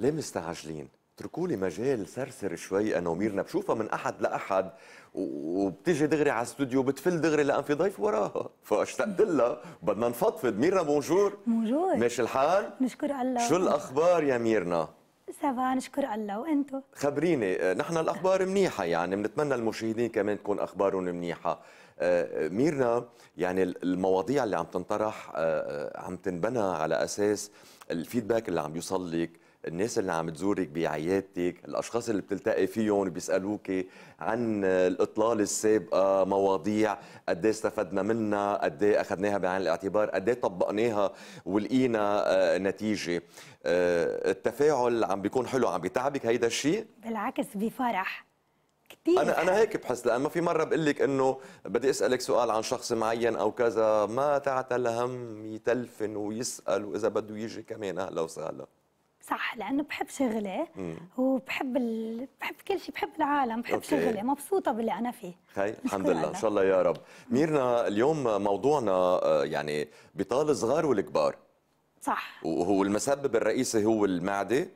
ليه مستعجلين؟ اتركوا لي مجال ثرثر شوي انا وميرنا بشوفها من احد لاحد وبتيجي دغري على الاستوديو بتفل دغري لان في ضيف وراها فاشتقت لها بدنا نفضفض ميرنا بونجور بونجور ماشي الحال؟ نشكر الله شو الاخبار يا ميرنا؟ سافا نشكر الله وانتو خبريني آه، نحن الاخبار منيحه يعني بنتمنى المشاهدين كمان تكون اخبارهم منيحه آه، آه، ميرنا يعني المواضيع اللي عم تنطرح عم تنبنى على اساس الفيدباك اللي عم يوصل لك الناس اللي عم تزورك بعيادتك الاشخاص اللي بتلتقي فيهم بيسالوك عن الاطلاله السابقه مواضيع قد إيه استفدنا منها قد إيه اخذناها بعين الاعتبار قد إيه طبقناها ولقينا آه، نتيجه آه، التفاعل عم بيكون حلو عم بيتعبك هيدا الشيء بالعكس بفرح كتير انا انا هيك بحس لان ما في مره بقول لك انه بدي اسالك سؤال عن شخص معين او كذا ما تعتل هم يتلفن ويسال واذا بده يجي كمان اهلا وسهلا صح لانه بحب شغلي وبحب ال... بحب كل شيء بحب العالم بحب أوكي. شغلي مبسوطه باللي انا فيه خي الحمد لله ان شاء الله يا رب ميرنا اليوم موضوعنا آه، يعني بطال الصغار والكبار صح وهو المسبب الرئيسي هو المعده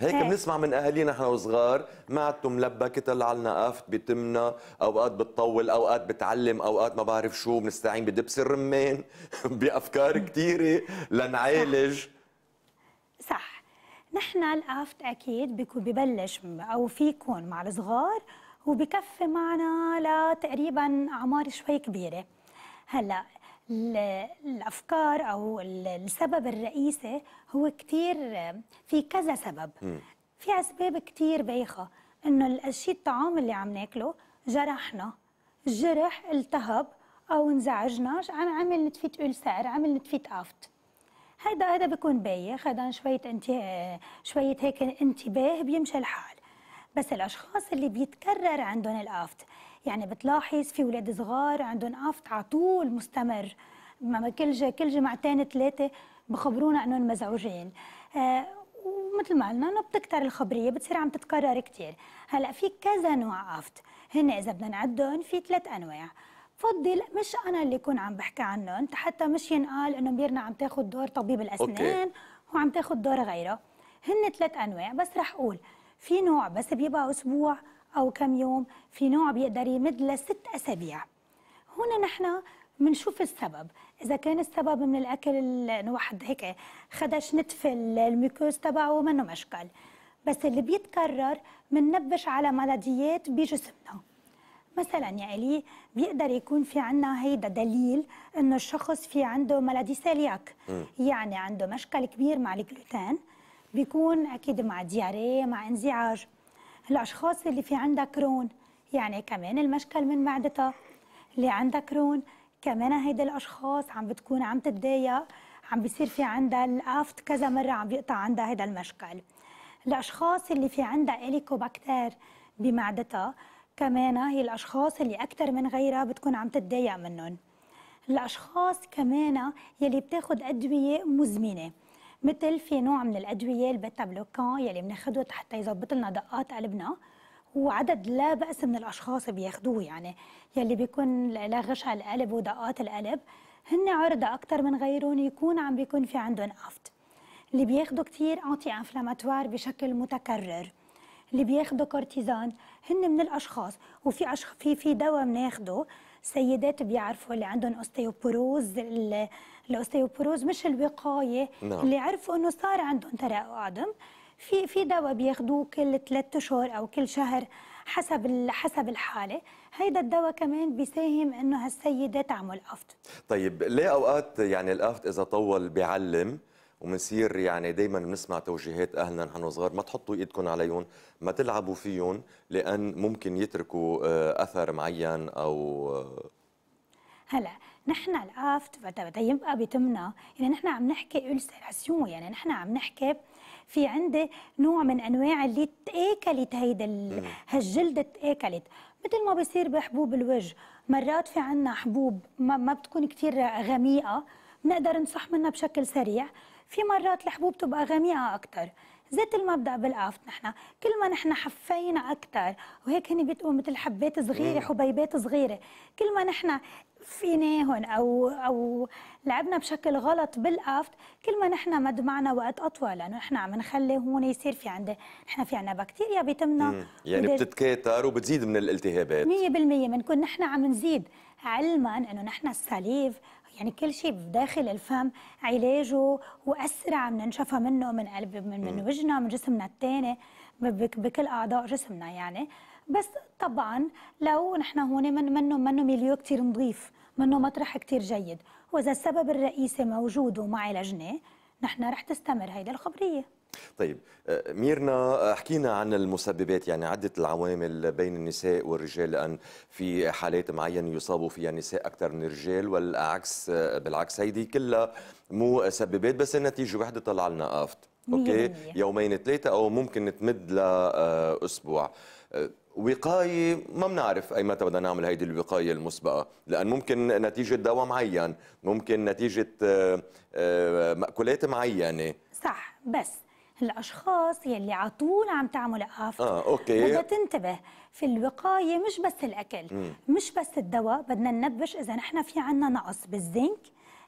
هيك إيه. بنسمع من اهالينا نحن وصغار معدته ملبكه طلع لنا قافت بتمنا اوقات بتطول اوقات بتعلم اوقات ما بعرف شو بنستعين بدبس الرمان بافكار كثيره لنعالج نحن الافت اكيد ببلش او فيكم مع الصغار وبكفي معنا لتقريبا اعمار شوي كبيره هلا الافكار او السبب الرئيسي هو كثير في كذا سبب في اسباب كثير بايخه انه الشيء الطعام اللي عم ناكله جرحنا الجرح التهب او انزعجنا عمل نتفيت سعر عمل نتفيت افت هذا هذا بيكون بايخ هذا شويه انت شويه هيك انتباه بيمشي الحال بس الاشخاص اللي بيتكرر عندهم الافت يعني بتلاحظ في اولاد صغار عندهم افت على طول مستمر كل كل جمعتين ثلاثه بخبرونا انهم مزعوجين آه ومثل ما قلنا انه بتكتر الخبريه بتصير عم تتكرر كثير هلا في كذا نوع افت هن اذا بدنا نعدهم في ثلاث انواع فضل مش انا اللي كون عم بحكي عنهم حتى مش ينقال انه ميرنا عم تاخذ دور طبيب الاسنان وعم تاخذ دور غيره هن ثلاث انواع بس رح اقول في نوع بس بيبقى اسبوع او كم يوم في نوع بيقدر يمد لست اسابيع هنا نحن بنشوف السبب اذا كان السبب من الاكل انه واحد هيك خدش نتف الميكوز تبعه منه مشكل بس اللي بيتكرر مننبش على ملديات بجسمنا مثلا يا الي بيقدر يكون في عندنا هيدا دليل انه الشخص في عنده ملادي سيلياك يعني عنده مشكل كبير مع الجلوتين بيكون اكيد مع دياري مع انزعاج الاشخاص اللي في عندها كرون يعني كمان المشكل من معدتها اللي عندها كرون كمان هيدي الاشخاص عم بتكون عم تتضايق عم بيصير في عندها الافت كذا مره عم بيقطع عندها هيدا المشكل الاشخاص اللي في عندها اليكوباكتير بمعدتها كمان هي الاشخاص اللي اكثر من غيرها بتكون عم تتضايق منهم الاشخاص كمان يلي بتاخذ ادويه مزمنه مثل في نوع من الادويه البيتا بلوكان يلي بناخذه تحت يظبط لنا دقات قلبنا وعدد لا باس من الاشخاص بياخذوه يعني يلي بيكون لغش على القلب ودقات القلب هن عرضه اكثر من غيرهم يكون عم بيكون في عندهم افت اللي بياخذوا كثير انتي انفلاماتوار بشكل متكرر اللي بياخذوا كورتيزان هن من الاشخاص وفي أشخ... في في دواء بناخده سيدات بيعرفوا اللي عندهم اوستيوبروز الاوستيوبروز مش الوقايه نعم. اللي عرفوا انه صار عندهم ترقع عظم في في دواء بياخذوه كل ثلاثة اشهر او كل شهر حسب حسب الحاله هيدا الدواء كمان بيساهم انه هالسيده تعمل افت طيب ليه اوقات يعني الافت اذا طول بيعلم وبنصير يعني دائما بنسمع توجيهات اهلنا نحن وصغار ما تحطوا ايدكم عليهم ما تلعبوا فيهم لان ممكن يتركوا آه، اثر معين او آه. هلا نحن الافت بدها يبقى بتمنا يعني نحن عم نحكي الستراسيون يعني نحن عم نحكي في عندي نوع من انواع اللي تاكلت هيدا هالجلد تاكلت مثل ما بصير بحبوب الوجه مرات في عندنا حبوب ما, ما بتكون كثير غميقه بنقدر نصح منها بشكل سريع في مرات الحبوب تبقى غميقة اكثر ذات المبدا بالقفط نحن كل ما نحن حفينا اكثر وهيك هن بيتقوا مثل حبات صغيره حبيبات صغيره كل ما نحن فيناهن او او لعبنا بشكل غلط بالقفط كل ما نحن مدمعنا وقت اطول لانه نحن عم نخلي هون يصير في عندي نحن في عندنا بكتيريا بتمنا يعني بتتكاثر وبتزيد من الالتهابات 100% بنكون نحن عم نزيد علما انه نحن السليف يعني كل شيء بداخل الفم علاجه واسرع أسرع من نشفى منه من قلب من, من وجنا من جسمنا الثاني بكل أعضاء جسمنا يعني بس طبعا لو نحن هون من منه منه ميليو كثير نظيف منه مطرح كثير جيد وإذا السبب الرئيسي موجود وما عالجناه نحن رح تستمر هيدي الخبريه طيب آه، ميرنا آه، حكينا عن المسببات يعني عدة العوامل بين النساء والرجال لأن في حالات معينة يصابوا فيها النساء أكثر من الرجال والعكس آه، بالعكس هيدي كلها مسببات بس النتيجة وحدة طلع لنا قافت أوكي يومين ثلاثة أو ممكن تمد لأسبوع وقاية ما بنعرف أي متى بدنا نعمل هيدي الوقاية المسبقة لأن ممكن نتيجة دواء معين ممكن نتيجة مأكولات معينة صح بس الاشخاص يلي على طول عم تعمل اف اه اوكي بدها تنتبه في الوقايه مش بس الاكل مم. مش بس الدواء بدنا ننبش اذا نحن في عندنا نقص بالزنك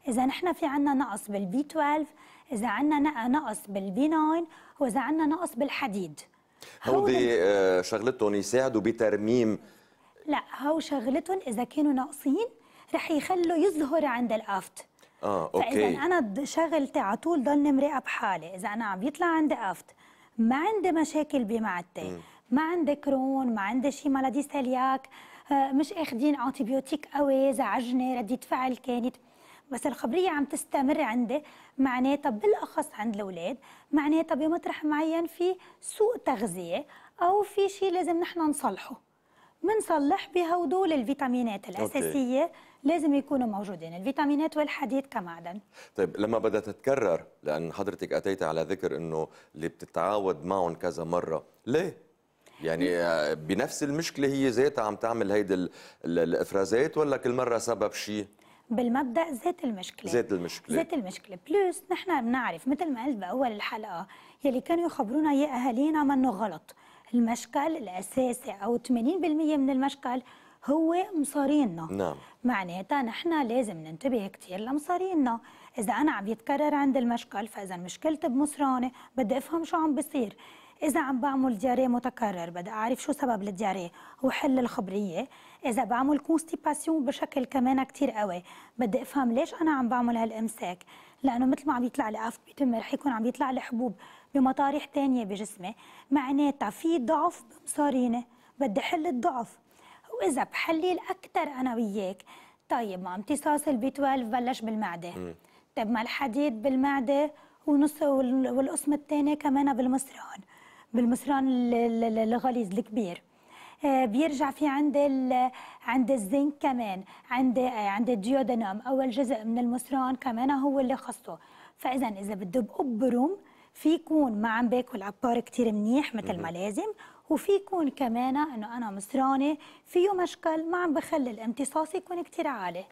اذا نحن في عندنا نقص بالبي 12 اذا عندنا نقص بالبي 9 واذا عندنا نقص بالحديد هودي آه، شغلتهم يساعدوا بترميم لا هو شغلتهم اذا كانوا ناقصين رح يخلوا يظهر عند الافت اه اوكي فاذا انا شغلتي على طول ضلني مراقب حالي، اذا انا عم بيطلع عندي قفط ما عندي مشاكل بمعدتي ما عندي كرون ما عندي شي مالادي سيلياك آه، مش اخذين انتيبيوتيك قوي زعجني ردة فعل كانت بس الخبرية عم تستمر عندي معناتها بالأخص عند الأولاد معناتها بمطرح معين في سوء تغذية أو في شيء لازم نحن نصلحه بنصلح بهدول الفيتامينات الأساسية أوكي. لازم يكونوا موجودين الفيتامينات والحديد كمعدن طيب لما بدها تتكرر لأن حضرتك أتيت على ذكر أنه اللي بتتعاود معهم كذا مرة ليه؟ يعني آه، بنفس المشكله هي ذاتها عم تعمل هيدي الافرازات ولا كل مره سبب شيء بالمبدا ذات المشكله ذات المشكله ذات المشكله بلس نحن بنعرف مثل ما قلت باول الحلقه يلي كانوا يخبرونا يا اهالينا منه غلط المشكل الاساسي او 80% من المشكل هو مصارينا نعم معناتها نحن لازم ننتبه كثير لمصارينا اذا انا عم يتكرر عند المشكل فاذا مشكلتي بمصراني بدي افهم شو عم بصير إذا عم بعمل دياري متكرر بدي أعرف شو سبب الدياري وحل الخبرية إذا بعمل كونستيباسيون بشكل كمان كثير قوي بدي أفهم ليش أنا عم بعمل هالإمساك لأنه مثل ما عم يطلع لي أف بتمي رح يكون عم يطلع لي حبوب بمطارح تانية بجسمي معناتها في ضعف بمصاريني بدي حل الضعف واذا بحلل اكثر انا وياك طيب ما امتصاص البي 12 بلش بالمعده مم. طيب ما الحديد بالمعده ونص والقسم الثاني كمان بالمصران بالمصران الغليظ الكبير آه، بيرجع في عندي عند الزنك كمان عند عند الديودنام اول جزء من المصران كمان هو اللي خصه فاذا اذا بده بقبرهم في يكون ما عم باكل عبار كثير منيح مثل ما لازم وفي يكون كمان انه انا مصرانه فيه مشكل ما عم بخلي الامتصاص يكون كثير عالي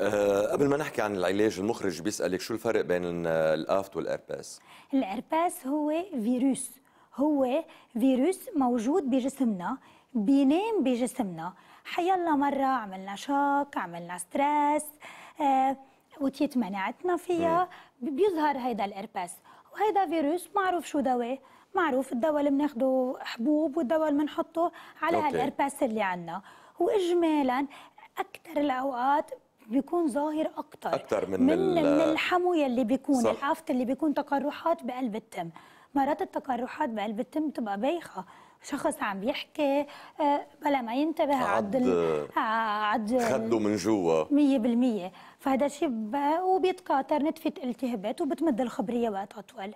أه قبل ما نحكي عن العلاج المخرج بيسالك شو الفرق بين الافت والارباس الارباس هو فيروس هو فيروس موجود بجسمنا بينام بجسمنا حيلا مرة عملنا شوك عملنا ستريس آه وتيت مناعتنا فيها بيظهر هيدا الارباس وهيدا فيروس معروف شو دواه معروف الدواء اللي بناخده حبوب والدواء اللي بنحطه على هالارباس اللي عندنا واجمالا اكثر الاوقات بيكون ظاهر اكثر اكثر من من, من الحموية اللي بيكون الافت اللي بيكون تقرحات بقلب التم مرات التقرحات بقلب التم تبقى بايخه شخص عم يحكي آه، على ما ينتبه عد عد, خده من جوا 100% فهذا الشيء وبيتكاثر نتفه التهابات وبتمد الخبريه وقت اطول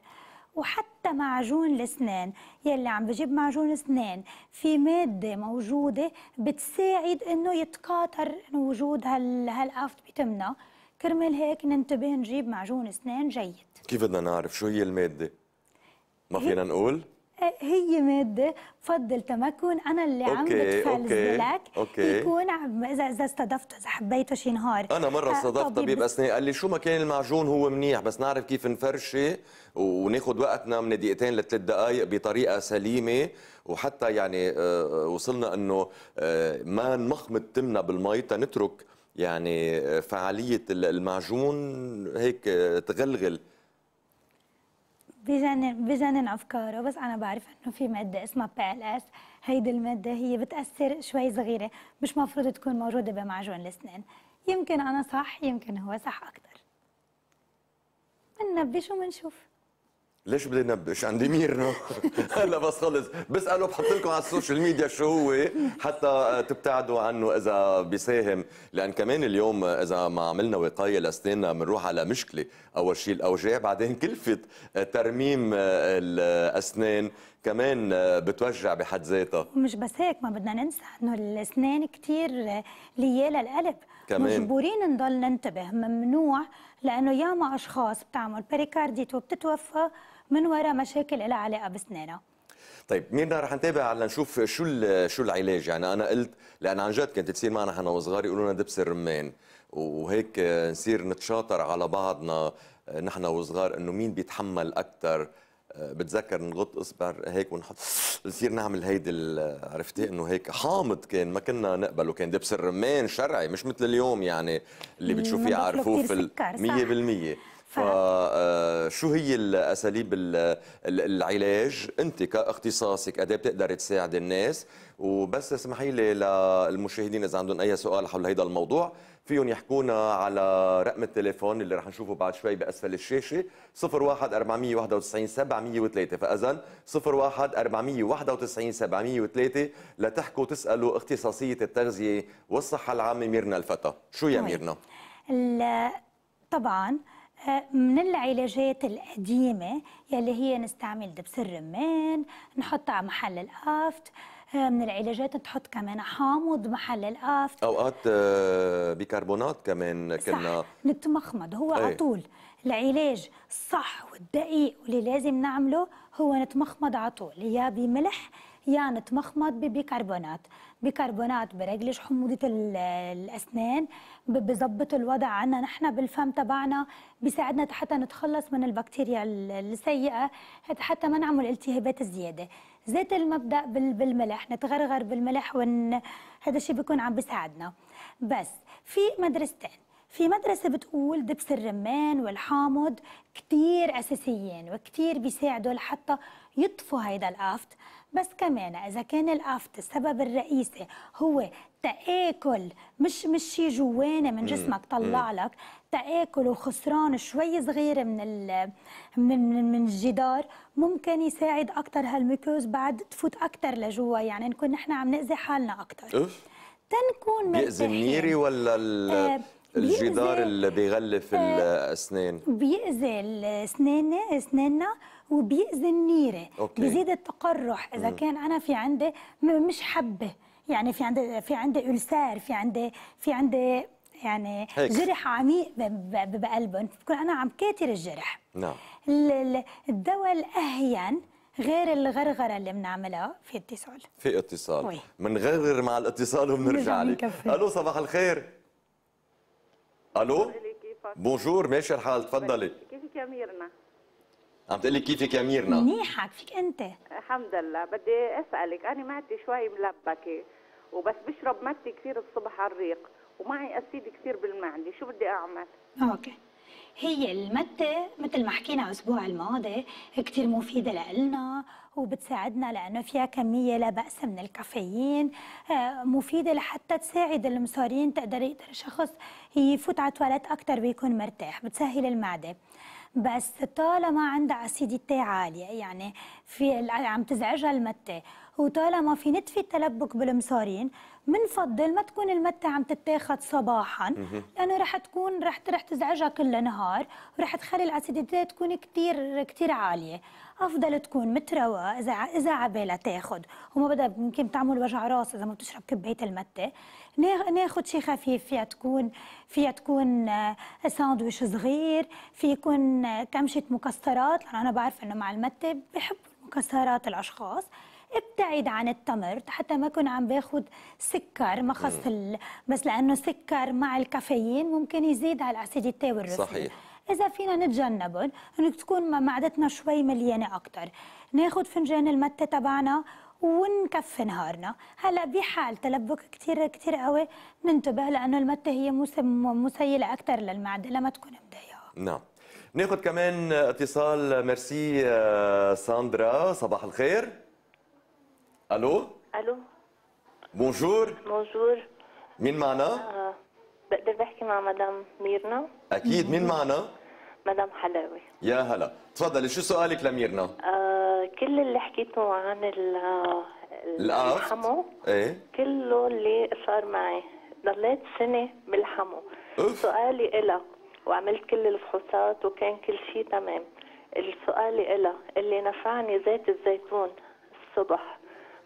وحتى معجون الاسنان يلي عم بجيب معجون اسنان في ماده موجوده بتساعد انه يتكاثر وجود هال هالافت بتمنا كرمال هيك ننتبه نجيب معجون اسنان جيد كيف بدنا نعرف شو هي الماده ما فينا نقول هي ماده بفضل تمكن انا اللي أوكي. عم بتفعل لك يكون اذا اذا استضفته اذا حبيته شي نهار انا مره آه، استضفت طبيب اسنان قال لي شو مكان المعجون هو منيح بس نعرف كيف نفرشه وناخذ وقتنا من دقيقتين لثلاث دقائق بطريقه سليمه وحتى يعني آه، آه، وصلنا انه ما نمخمط تمنا بالمي تنترك يعني فعاليه المعجون هيك تغلغل بجنن بجنن افكاره بس انا بعرف انه في ماده اسمها بي ال اس هيدي الماده هي بتاثر شوي صغيره مش مفروض تكون موجوده بمعجون الاسنان يمكن انا صح يمكن هو صح اكثر بننبش ومنشوف ليش بدي نبش عندي ميرنا هلا بس خلص بساله بحط لكم على السوشيال ميديا شو هو حتى تبتعدوا عنه اذا بيساهم لان كمان اليوم اذا ما عملنا وقايه لاسناننا بنروح على مشكله اول شيء الاوجاع بعدين كلفه ترميم الاسنان كمان بتوجع بحد ذاتها مش بس هيك ما بدنا ننسى انه الاسنان كثير ليالة القلب كمان. مجبورين نضل ننتبه ممنوع لانه ياما اشخاص بتعمل بريكارديت وبتتوفى من وراء مشاكل لها علاقه بسنانها طيب ميرنا رح نتابع على نشوف شو شو العلاج يعني انا قلت لان عن جد كانت تصير معنا احنا وصغار يقولوا لنا دبس الرمان وهيك نصير نتشاطر على بعضنا نحن وصغار انه مين بيتحمل اكثر بتذكر نغط اصبع هيك ونحط نصير نعمل هيدي عرفتي انه هيك حامض كان ما كنا نقبله كان دبس الرمان شرعي مش مثل اليوم يعني اللي بتشوفيه على الرفوف 100% فشو آه، هي الاساليب العلاج انت كاختصاصك قد إيه بتقدر تساعد الناس وبس اسمحي لي للمشاهدين اذا عندهم اي سؤال حول هذا الموضوع فيهم يحكونا على رقم التليفون اللي رح نشوفه بعد شوي باسفل الشاشه 01 491 703 فاذا 01 491 703 لتحكوا تسالوا اختصاصيه التغذيه والصحه العامه ميرنا الفتى شو يا طيب. ميرنا طبعا من العلاجات القديمة يلي هي نستعمل دبس الرمان نحطها محل القافت آه، من العلاجات تحط كمان حامض محل القافت اوقات آه، بيكربونات كمان كنا صح. نتمخمض هو على إيه. طول العلاج الصح والدقيق واللي لازم نعمله هو نتمخمض على طول يا بملح يعني تمخمط ببيكربونات بيكربونات برجلش حموضة الأسنان بظبط الوضع عنا نحن بالفم تبعنا بيساعدنا حتى نتخلص من البكتيريا السيئة حتى ما نعمل التهابات زيادة زيت المبدأ بالملح نتغرغر بالملح ون... هذا الشيء بيكون عم بيساعدنا بس في مدرستين في مدرسة بتقول دبس الرمان والحامض كتير أساسيين وكتير بيساعدوا لحتى يطفوا هيدا الافت بس كمان اذا كان الافت السبب الرئيسي هو تاكل مش مش شيء جواني من جسمك طلع لك تاكل وخسران شوي صغيره من ال من من, الجدار ممكن يساعد اكثر هالميكوز بعد تفوت اكثر لجوا يعني نكون نحن عم ناذي حالنا اكثر تنكون بيأذي النيري ولا ال آه، الجدار اللي بيغلف آه، الاسنان بيأذي الاسنان اسناننا وبيأذي النيره أوكي. بيزيد التقرح اذا مم. كان انا في عندي مش حبه يعني في عندي في عندي ألسار في عندي في عندي يعني هيك. جرح عميق بقلبهم بكون انا عم كاتر الجرح نعم الدواء الاهين غير الغرغره اللي بنعملها في اتصال في اتصال بنغرغر مع الاتصال وبنرجع لك الو صباح الخير الو بونجور ماشي الحال تفضلي كيفك يا ميرنا عم تقلي كيفك يا ميرنا منيحه كيفك انت الحمد لله بدي اسالك انا معدتي شوي ملبكه وبس بشرب متي كثير الصبح على الريق ومعي اسيد كثير بالمعده شو بدي اعمل اوكي هي المتة مثل ما حكينا الأسبوع الماضي كثير مفيدة لإلنا وبتساعدنا لأنه فيها كمية لا بأس من الكافيين آه، مفيدة لحتى تساعد المصارين تقدر يقدر الشخص يفوت على التواليت اكثر ويكون مرتاح بتسهل المعدة بس طالما عندها اسيديتي عاليه يعني في عم تزعجها المته وطالما في نتفة تلبك بالمصارين بنفضل ما تكون المتة عم تتاخد صباحا لانه رح تكون رح رح تزعجها كل نهار ورح تخلي الاسيديتي تكون كثير كثير عاليه افضل تكون متروى اذا اذا عبالها تاخذ وما بدها يمكن تعمل وجع راس اذا ما بتشرب كبايه المته ناخذ شي خفيف فيها تكون فيها تكون آه، ساندويش صغير في يكون آه، كمشه مكسرات لانه انا بعرف انه مع المته بحبوا مكسرات الاشخاص ابتعد عن التمر حتى ما اكون عم باخذ سكر ما خص بس لانه سكر مع الكافيين ممكن يزيد على الاسيديتي والرفض صحيح إذا فينا نتجنبهم إنه تكون معدتنا شوي مليانة أكتر ناخد فنجان المتة تبعنا ونكفي نهارنا هلا بحال تلبك كثير كثير قوي ننتبه لأنه المتة هي مسيلة أكثر للمعدة لما تكون مضايقة نعم ناخد كمان اتصال ميرسي آه، ساندرا صباح الخير الو الو بونجور بونجور مين معنا؟ بقدر بحكي مع مدام ميرنا؟ اكيد مين معنا؟ مدام حلاوي يا هلا تفضلي شو سؤالك لميرنا؟ آه كل اللي حكيته عن الحمو ايه كله اللي صار معي ضليت سنه بالحمو أوف. سؤالي إلها وعملت كل الفحوصات وكان كل شيء تمام السؤال إلها اللي نفعني زيت الزيتون الصبح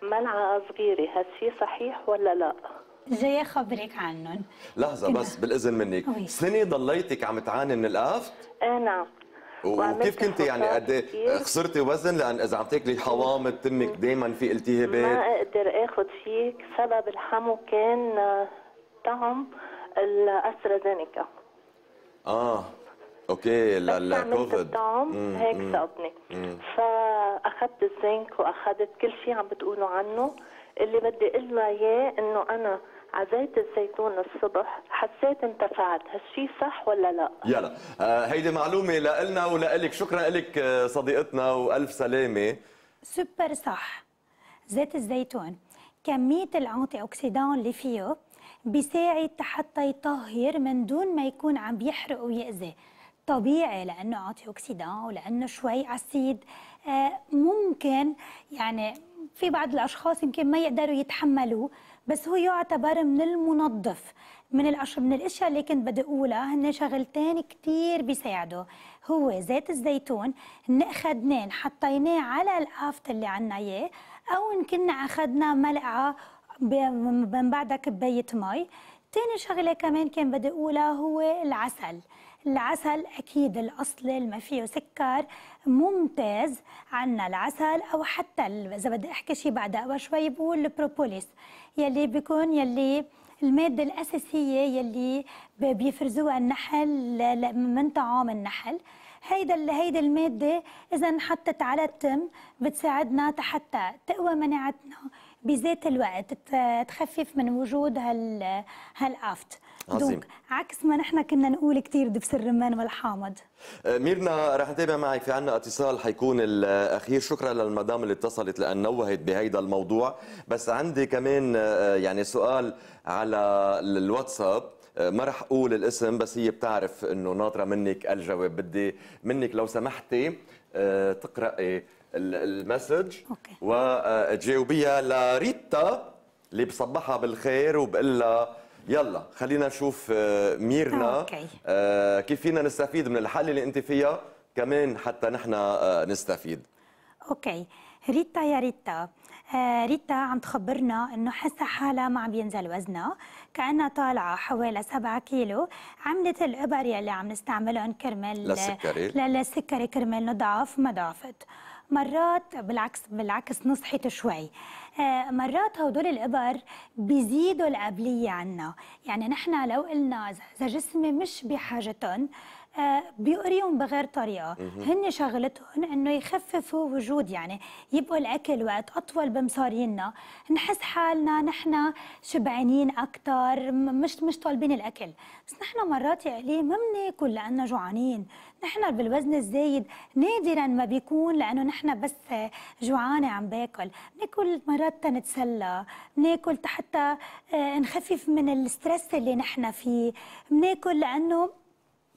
منعة صغيرة هالشي صحيح ولا لا؟ جاي خبرك عنهم لحظة بس بالإذن منك سنة ضليتك عم تعاني من الآفت؟ اي آه، نعم وكيف كنت يعني قد إيه خسرتي وزن لان اذا عم تاكلي حوامض تمك دائما في التهابات ما اقدر اخذ شيء سبب الحمو كان آه، طعم الاسترازينيكا اه اوكي لا كوفيد هيك صابني فاخذت الزنك واخذت كل شيء عم بتقولوا عنه اللي بدي اقول اياه انه انا عزيت الزيتون الصبح حسيت انتفعت هالشي صح ولا لا يلا آه هيدي معلومه لنا ولك شكرا لك آه، صديقتنا والف سلامه سوبر صح زيت الزيتون كميه الانتي اوكسيدان اللي فيه بيساعد حتى يطهر من دون ما يكون عم يحرق ويأذي طبيعي لانه انتي اوكسيدان ولانه شوي عسيد آه، ممكن يعني في بعض الاشخاص يمكن ما يقدروا يتحملوا بس هو يعتبر من المنظف من الأش... من الاشياء اللي كنت بدي اقولها هن شغلتين كثير بيساعدوا هو زيت الزيتون ناخذناه حطيناه على الافت اللي عنا اياه او ان كنا اخذنا ملعقه من بعدها كبايه مي تاني شغله كمان كان بدي اقولها هو العسل العسل أكيد الأصل ما فيه سكر ممتاز عنا العسل أو حتى إذا بدي أحكي شيء بعد أول شوي بقول البروبوليس يلي بيكون يلي المادة الأساسية يلي بيفرزوها النحل من طعام النحل هيدا هيدي المادة إذا انحطت على التم بتساعدنا حتى تقوى مناعتنا بذات الوقت تخفف من وجود هال هالافت عظيم دونك عكس ما نحن كنا نقول كثير دبس الرمان والحامض آه، ميرنا رح نتابع معك في عنا اتصال حيكون الاخير شكرا للمدام اللي اتصلت لان نوهت بهيدا الموضوع بس عندي كمان آه، يعني سؤال على الواتساب آه، ما رح اقول الاسم بس هي بتعرف انه ناطره منك الجواب بدي منك لو سمحتي تقراي المسج وتجاوبيها آه، لريتا اللي بصبحها بالخير وبقول لها يلا خلينا نشوف آه، ميرنا أوكي. آه، كيف فينا نستفيد من الحل اللي انت فيها كمان حتى نحن نستفيد اوكي ريتا يا ريتا ريتا عم تخبرنا انه حاسه حالها ما عم بينزل وزنها كانها طالعه حوالي 7 كيلو عملت الابر يلي عم نستعملهم كرمال للسكري للسكري كرمال نضعف ما ضعفت مرات بالعكس بالعكس نصحت شوي آه، مرات هدول الإبر بيزيدوا القابلية عنا يعني نحن لو قلنا إذا جسمي مش بحاجتهم آه، بيقريهم بغير طريقه هن شغلتهم انه يخففوا وجود يعني يبقوا الاكل وقت اطول بمصارينا نحس حالنا نحن شبعانين اكثر مش مش طالبين الاكل بس نحن مرات يعني ما بناكل لانه جوعانين نحن بالوزن الزايد نادرا ما بيكون لانه نحن بس جوعانه عم باكل ناكل مرات تنتسلى ناكل حتى آه، نخفف من الستريس اللي نحن فيه بناكل لانه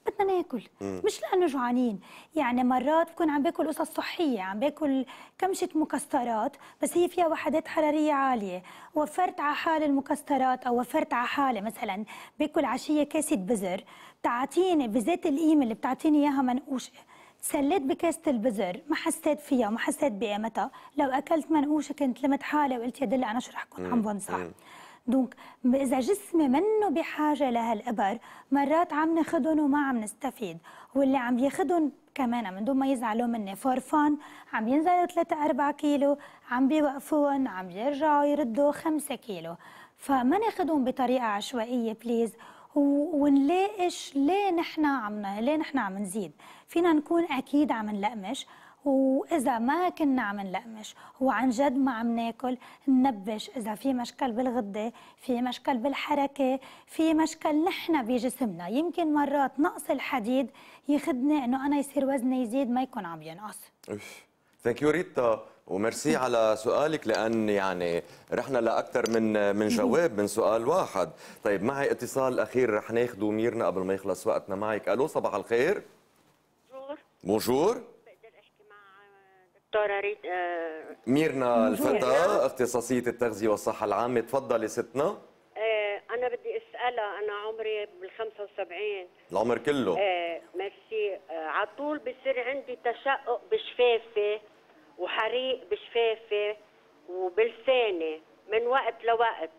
بدنا ناكل مش لانه جوعانين يعني مرات بكون عم باكل قصص صحيه عم باكل كمشه مكسرات بس هي فيها وحدات حراريه عاليه وفرت على حالي المكسرات او وفرت على حالي مثلا باكل عشيه كاسه بزر بتعطيني بذات القيمه اللي بتعطيني اياها منقوشه تسليت بكاسة البزر ما حسيت فيها وما حسيت بقيمتها لو أكلت منقوشة كنت لمت حالي وقلت يا دلي أنا شو رح كنت عم بنصح دونك اذا جسمي منه بحاجه لهالابر مرات عم ناخذهم وما عم نستفيد واللي عم ياخذهم كمان من دون ما يزعلوا مني فور فان عم ينزلوا 3 4 كيلو عم بيوقفون عم يرجعوا يردوا 5 كيلو فما ناخذهم بطريقه عشوائيه بليز ونلاقش ليه نحن عم ليه نحن عم نزيد فينا نكون اكيد عم نلقمش واذا ما كنا عم نلقمش وعن جد ما عم ناكل ننبش اذا في مشكل بالغده في مشكل بالحركه في مشكل نحن بجسمنا يمكن مرات نقص الحديد يخدني انه انا يصير وزني يزيد ما يكون عم ينقص ثانك يو ريتا وميرسي على سؤالك لان يعني رحنا لاكثر من من جواب من سؤال واحد طيب معي اتصال اخير رح ناخذه ميرنا قبل ما يخلص وقتنا معك الو صباح الخير بونجور بونجور دكتورة ريت آه ميرنا الفتاة اختصاصية التغذية والصحة العامة تفضلي ستنا آه أنا بدي أسألها أنا عمري بال 75 العمر كله إيه ميرسي آه على طول بصير عندي تشقق بشفافي وحريق بشفافي وبلساني من وقت لوقت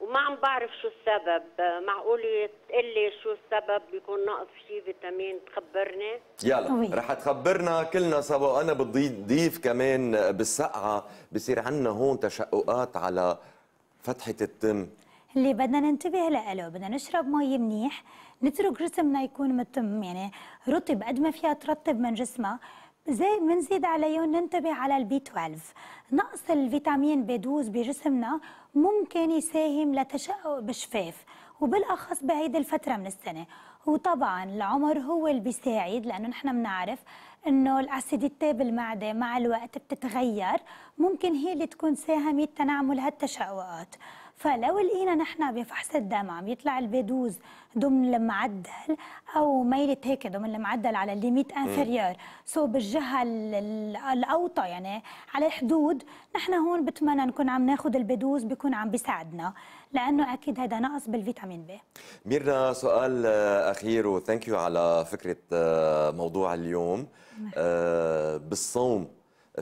وما عم بعرف شو السبب معقول تقلي شو السبب بيكون ناقص شيء فيتامين تخبرني يلا رح تخبرنا كلنا سوا وانا بدي ضيف كمان بالسقعه بصير عندنا هون تشققات على فتحه التم اللي بدنا ننتبه له بدنا نشرب مي منيح نترك جسمنا يكون متم يعني رطب قد ما فيها ترطب من جسمها زي منزيد عليهم ننتبه على البي 12 نقص الفيتامين بي 12 بجسمنا ممكن يساهم لتشقق بشفاف وبالاخص بهيدي الفتره من السنه وطبعا العمر هو اللي بيساعد لانه نحن بنعرف انه الاسيديتي بالمعده مع الوقت بتتغير ممكن هي اللي تكون ساهمت تنعمل هالتشققات فلو لقينا نحن بفحص الدم عم يطلع البيدوز ضمن المعدل او ميلة هيك ضمن المعدل على الليميت انفيريور سو بالجهه الاوطى يعني على الحدود نحن هون بتمنى نكون عم ناخذ البيدوز بيكون عم بيساعدنا لانه اكيد هذا نقص بالفيتامين بي ميرنا سؤال آه، اخير وثانك على فكره آه، موضوع اليوم نعم. آه، بالصوم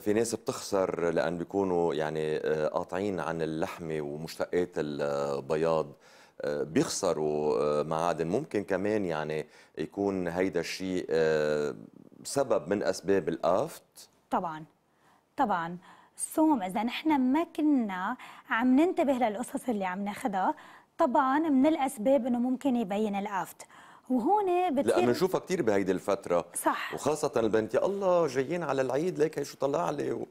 في ناس بتخسر لان بيكونوا يعني آه، قاطعين عن اللحمه ومشتقات البياض آه، بيخسروا آه، معادن ممكن كمان يعني يكون هيدا الشيء سبب من اسباب الافت طبعا طبعا الصوم اذا نحن ما كنا عم ننتبه للقصص اللي عم ناخذها طبعا من الاسباب انه ممكن يبين الافت وهون بتصير لا بنشوفها كثير بهيدي الفتره صح وخاصه البنت يا الله جايين على العيد ليك شو طلع لي و...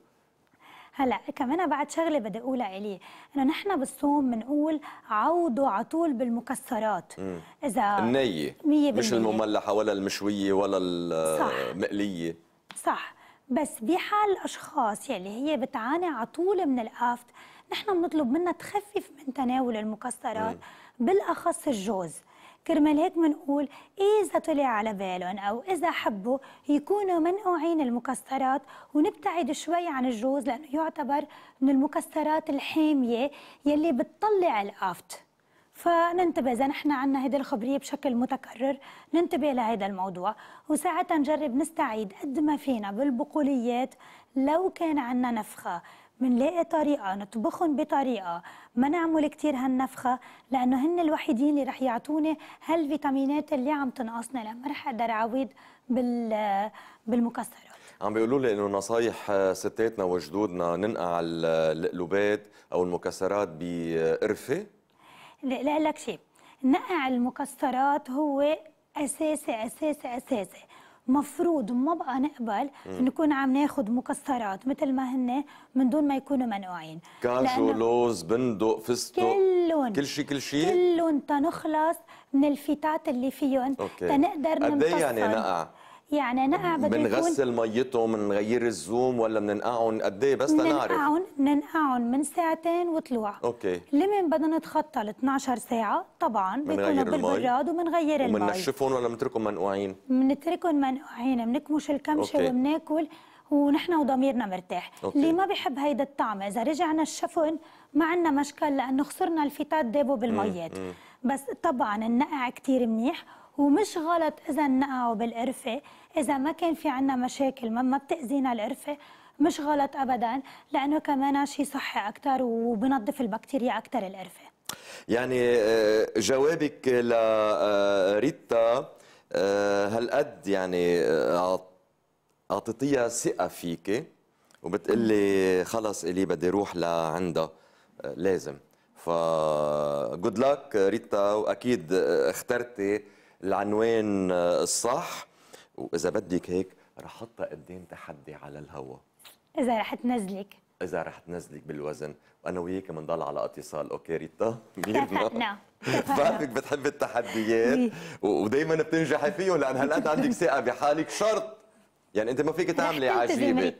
هلا كمان بعد شغله بدي اقولها عليه انه نحن بالصوم بنقول عوضوا على طول بالمكسرات مم. اذا النيه مش المملحه ولا المشويه ولا المقليه صح, صح. بس بحال اشخاص يلي يعني هي بتعاني على طول من الافت نحن بنطلب منها تخفف من تناول المكسرات مم. بالاخص الجوز كرمال هيك بنقول إذا طلع على بالهم أو إذا حبوا يكونوا منقوعين المكسرات ونبتعد شوي عن الجوز لأنه يعتبر من المكسرات الحامية يلي بتطلع الآفت فننتبه إذا نحن عنا هيدي الخبرية بشكل متكرر ننتبه لهذا الموضوع وساعتها نجرب نستعيد قد ما فينا بالبقوليات لو كان عنا نفخة منلاقي طريقه نطبخهم بطريقه ما نعمل كثير هالنفخه لانه هن الوحيدين اللي رح يعطوني هالفيتامينات اللي عم تنقصنا لما رح اقدر اعوض بال بالمكسرات عم بيقولوا لي انه نصايح آه، ستاتنا وجدودنا ننقع القلوبات او المكسرات بقرفه لا لك شيء نقع المكسرات هو اساسي اساسي اساسي مفروض ما بقى نقبل نكون عم ناخذ مكسرات مثل ما هن من دون ما يكونوا منقوعين كاجو لوز بندق فستق كلهم كل شيء كل شيء كلهم تنخلص من الفتات اللي فيهم تنقدر نمتصر قد إيه يعني نقع يعني نقع بده بنغسل ميته بنغير الزوم ولا بننقعهم قد ايه بس لنعرف بننقعهم بننقعهم من ساعتين وطلوع اوكي لمن بدنا نتخطى ال 12 ساعه طبعا بيكونوا بالبراد وبنغير المي وبننشفهم ولا بنتركهم منقوعين بنتركهم منقوعين بنكمش الكمشه وبناكل ونحن وضميرنا مرتاح أوكي. اللي ما بحب هيدا الطعم اذا رجعنا الشفن ما عندنا مشكل لانه خسرنا الفتات دابوا بالميات بس طبعا النقع كثير منيح ومش غلط اذا نقعوا بالقرفه اذا ما كان في عنا مشاكل ما, ما بتاذينا القرفه مش غلط ابدا لانه كمان شيء صحي اكثر وبنظف البكتيريا اكثر القرفه يعني آه، جوابك لريتا آه، آه، هالقد يعني اعطيتيها ثقه فيكي وبتقلي خلص الي بدي اروح لعندها لازم ف جود لك ريتا واكيد اخترتي العنوان آه، الصح واذا بدك هيك رح احطها قدام تحدي على الهوا اذا رح تنزلك اذا رح تنزلك بالوزن وانا وياك بنضل على اتصال اوكي ريتا اتفقنا بعرفك بتحبي التحديات إيه. ودائما بتنجحي فيهم لان هالقد عندك ثقه بحالك شرط يعني انت ما فيك تعملي عجيبه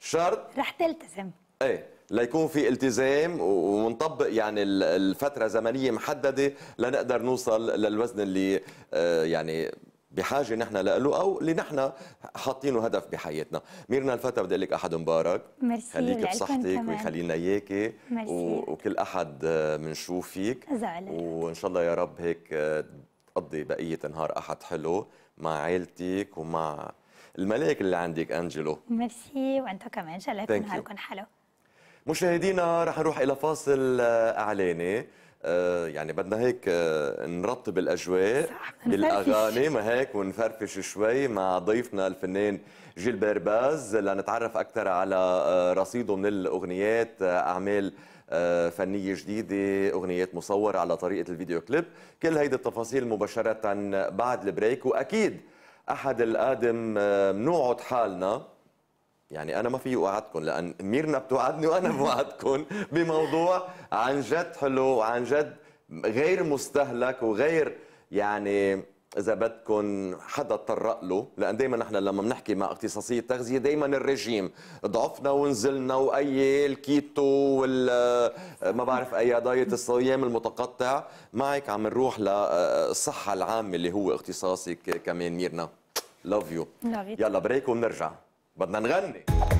شرط رح تلتزم ايه ليكون في التزام ونطبق يعني الفتره زمنيه محدده لنقدر نوصل للوزن اللي آه، يعني بحاجه نحن له او اللي نحن حاطينه هدف بحياتنا ميرنا الفتى بدي لك احد مبارك ميرسي خليك بصحتك ويخلينا اياكي وكل احد بنشوف آه، فيك وان شاء الله يا رب هيك آه، تقضي بقيه نهار احد حلو مع عائلتك ومع الملاك اللي عندك انجلو ميرسي وانتو كمان ان شاء الله يكون نهاركم حلو مشاهدينا رح نروح إلى فاصل آه، إعلاني آه، يعني بدنا هيك آه، نرطب الاجواء بالاغاني ما هيك ونفرفش شوي مع ضيفنا الفنان جيلبير باز لنتعرف اكثر على رصيده من الاغنيات اعمال فنية جديدة أغنيات مصورة على طريقة الفيديو كليب كل هيدي التفاصيل مباشرة بعد البريك وأكيد أحد القادم منوعد حالنا يعني انا ما في اوعدكم لان ميرنا بتوعدني وانا بوعدكم بموضوع عن جد حلو وعن جد غير مستهلك وغير يعني اذا بدكم حدا تطرق له لان دائما نحن لما بنحكي مع اختصاصي التغذيه دائما الرجيم ضعفنا ونزلنا واي الكيتو وال آه، ما بعرف اي دايت الصيام المتقطع معك عم نروح للصحه العامه اللي هو اختصاصك كمان ميرنا لاف يو يلا بريك وبنرجع बदनन ने